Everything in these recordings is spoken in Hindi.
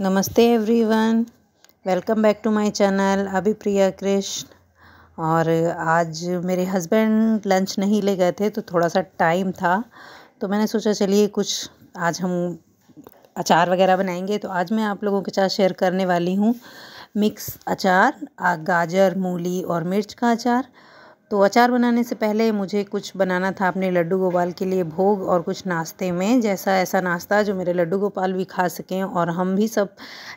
नमस्ते everyone welcome back to my channel अभी प्रिया कृष्ण और आज मेरे हस्बैंड लंच नहीं ले गए थे तो थोड़ा सा टाइम था तो मैंने सोचा चलिए कुछ आज हम अचार वगैरह बनाएंगे तो आज मैं आप लोगों के साथ शेयर करने वाली हूँ मिक्स अचार गाजर मूली और मिर्च का अचार तो अचार बनाने से पहले मुझे कुछ बनाना था अपने लड्डू गोपाल के लिए भोग और कुछ नाश्ते में जैसा ऐसा नाश्ता जो मेरे लड्डू गोपाल भी खा सकें और हम भी सब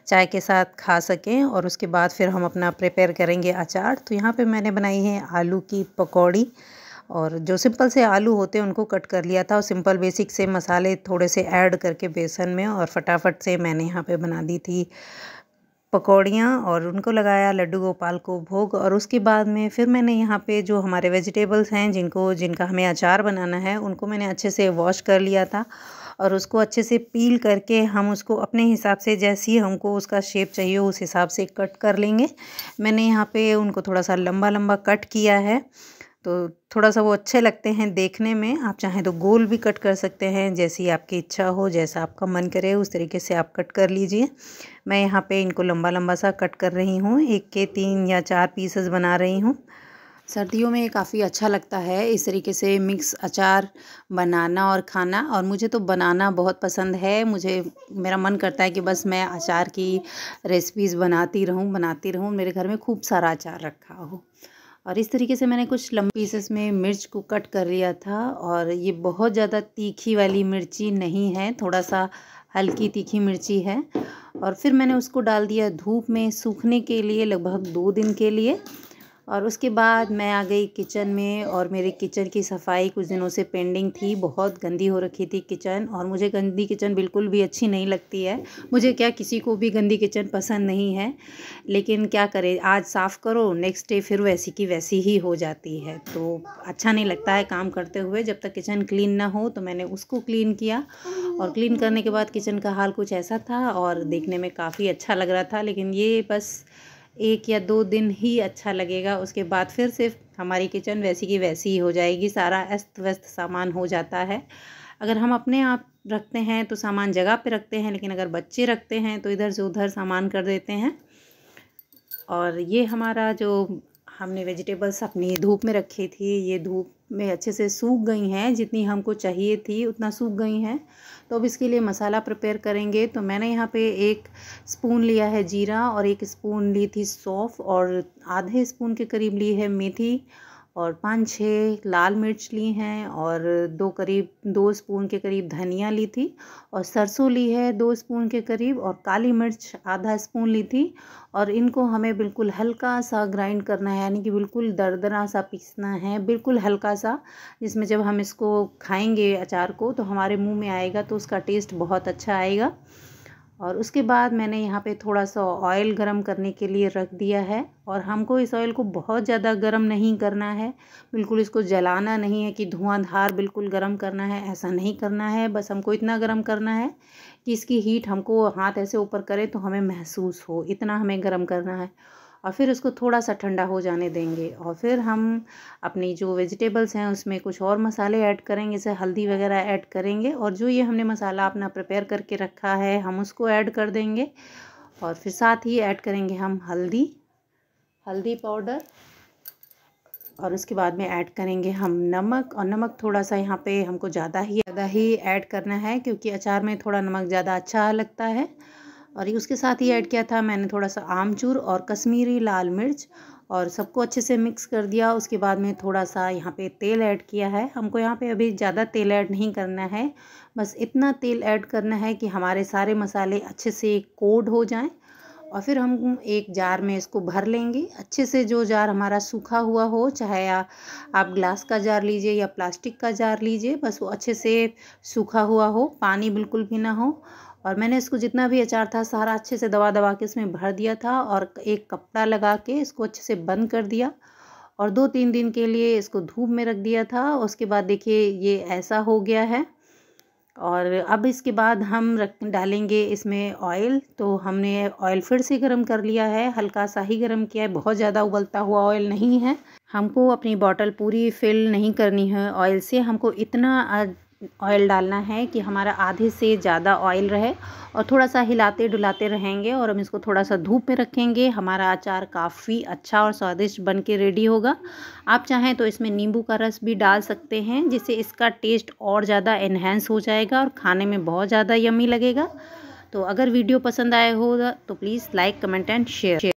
चाय के साथ खा सकें और उसके बाद फिर हम अपना प्रिपेयर करेंगे अचार तो यहाँ पे मैंने बनाई है आलू की पकौड़ी और जो सिंपल से आलू होते हैं उनको कट कर लिया था और सिंपल बेसिक से मसाले थोड़े से ऐड करके बेसन में और फटाफट से मैंने यहाँ पर बना दी थी पकौड़ियाँ और उनको लगाया लड्डू गोपाल को भोग और उसके बाद में फिर मैंने यहाँ पे जो हमारे वेजिटेबल्स हैं जिनको जिनका हमें अचार बनाना है उनको मैंने अच्छे से वॉश कर लिया था और उसको अच्छे से पील करके हम उसको अपने हिसाब से जैसी हमको उसका शेप चाहिए उस हिसाब से कट कर लेंगे मैंने यहाँ पे उनको थोड़ा सा लंबा लंबा कट किया है तो थोड़ा सा वो अच्छे लगते हैं देखने में आप चाहें तो गोल भी कट कर सकते हैं जैसी आपकी इच्छा हो जैसा आपका मन करे उस तरीके से आप कट कर लीजिए मैं यहाँ पे इनको लंबा लंबा सा कट कर रही हूँ एक के तीन या चार पीसेस बना रही हूँ सर्दियों में ये काफ़ी अच्छा लगता है इस तरीके से मिक्स अचार बनाना और खाना और मुझे तो बनाना बहुत पसंद है मुझे मेरा मन करता है कि बस मैं अचार की रेसिपीज़ बनाती रहूँ बनाती रहूँ मेरे घर में खूब सारा अचार रखा हो और इस तरीके से मैंने कुछ लंबे पीसेस में मिर्च को कट कर लिया था और ये बहुत ज़्यादा तीखी वाली मिर्ची नहीं है थोड़ा सा हल्की तीखी मिर्ची है और फिर मैंने उसको डाल दिया धूप में सूखने के लिए लगभग दो दिन के लिए और उसके बाद मैं आ गई किचन में और मेरे किचन की सफाई कुछ दिनों से पेंडिंग थी बहुत गंदी हो रखी थी किचन और मुझे गंदी किचन बिल्कुल भी अच्छी नहीं लगती है मुझे क्या किसी को भी गंदी किचन पसंद नहीं है लेकिन क्या करें आज साफ़ करो नेक्स्ट डे फिर वैसी की वैसी ही हो जाती है तो अच्छा नहीं लगता है काम करते हुए जब तक किचन क्लीन ना हो तो मैंने उसको क्लीन किया और क्लीन करने के बाद किचन का हाल कुछ ऐसा था और देखने में काफ़ी अच्छा लग रहा था लेकिन ये बस एक या दो दिन ही अच्छा लगेगा उसके बाद फिर से हमारी किचन वैसी की वैसी ही हो जाएगी सारा अस्त व्यस्त सामान हो जाता है अगर हम अपने आप रखते हैं तो सामान जगह पे रखते हैं लेकिन अगर बच्चे रखते हैं तो इधर से उधर सामान कर देते हैं और ये हमारा जो हमने वेजिटेबल्स अपनी धूप में रखी थी ये धूप में अच्छे से सूख गई हैं जितनी हमको चाहिए थी उतना सूख गई हैं तो अब इसके लिए मसाला प्रिपेयर करेंगे तो मैंने यहाँ पे एक स्पून लिया है जीरा और एक स्पून ली थी सौफ़ और आधे स्पून के करीब ली है मेथी और पाँच छः लाल मिर्च ली हैं और दो करीब दो स्पून के करीब धनिया ली थी और सरसों ली है दो स्पून के करीब और काली मिर्च आधा स्पून ली थी और इनको हमें बिल्कुल हल्का सा ग्राइंड करना है यानी कि बिल्कुल दरदरा सा पीसना है बिल्कुल हल्का सा जिसमें जब हम इसको खाएंगे अचार को तो हमारे मुंह में आएगा तो उसका टेस्ट बहुत अच्छा आएगा और उसके बाद मैंने यहाँ पे थोड़ा सा ऑयल गरम करने के लिए रख दिया है और हमको इस ऑयल को बहुत ज़्यादा गरम नहीं करना है बिल्कुल इसको जलाना नहीं है कि धुआंधार बिल्कुल गरम करना है ऐसा नहीं करना है बस हमको इतना गरम करना है कि इसकी हीट हमको हाथ ऐसे ऊपर करे तो हमें महसूस हो इतना हमें गर्म करना है और फिर उसको थोड़ा सा ठंडा हो जाने देंगे और फिर हम अपनी जो वेजिटेबल्स हैं उसमें कुछ और मसाले ऐड करेंगे जैसे हल्दी वगैरह ऐड करेंगे और जो ये हमने मसाला अपना प्रिपेयर करके रखा है हम उसको ऐड कर देंगे और फिर साथ ही ऐड करेंगे हम हल्दी हल्दी पाउडर और उसके बाद में ऐड करेंगे हम नमक और नमक थोड़ा सा यहाँ पे हमको ज़्यादा ही ज़्यादा ही ऐड करना है क्योंकि अचार में थोड़ा नमक ज़्यादा अच्छा लगता है और ये उसके साथ ही ऐड किया था मैंने थोड़ा सा आमचूर और कश्मीरी लाल मिर्च और सबको अच्छे से मिक्स कर दिया उसके बाद में थोड़ा सा यहाँ पे तेल ऐड किया है हमको यहाँ पे अभी ज़्यादा तेल ऐड नहीं करना है बस इतना तेल ऐड करना है कि हमारे सारे मसाले अच्छे से कोड हो जाएं और फिर हम एक जार में इसको भर लेंगे अच्छे से जो जार हमारा सूखा हुआ हो चाहे आ, आप ग्लास का जार लीजिए या प्लास्टिक का जार लीजिए बस वो अच्छे से सूखा हुआ हो पानी बिल्कुल भी ना हो और मैंने इसको जितना भी अचार था सारा अच्छे से दवा दबा के इसमें भर दिया था और एक कपड़ा लगा के इसको अच्छे से बंद कर दिया और दो तीन दिन के लिए इसको धूप में रख दिया था उसके बाद देखिए ये ऐसा हो गया है और अब इसके बाद हम रख डालेंगे इसमें ऑयल तो हमने ऑयल फिर से गर्म कर लिया है हल्का सा ही गर्म किया है बहुत ज़्यादा उबलता हुआ ऑयल नहीं है हमको अपनी बॉटल पूरी फिल नहीं करनी है ऑयल से हमको इतना ऑयल डालना है कि हमारा आधे से ज़्यादा ऑयल रहे और थोड़ा सा हिलाते डुलाते रहेंगे और हम इसको थोड़ा सा धूप में रखेंगे हमारा अचार काफ़ी अच्छा और स्वादिष्ट बन के रेडी होगा आप चाहें तो इसमें नींबू का रस भी डाल सकते हैं जिससे इसका टेस्ट और ज़्यादा इन्हेंस हो जाएगा और खाने में बहुत ज़्यादा यमी लगेगा तो अगर वीडियो पसंद आया हो तो please like comment and share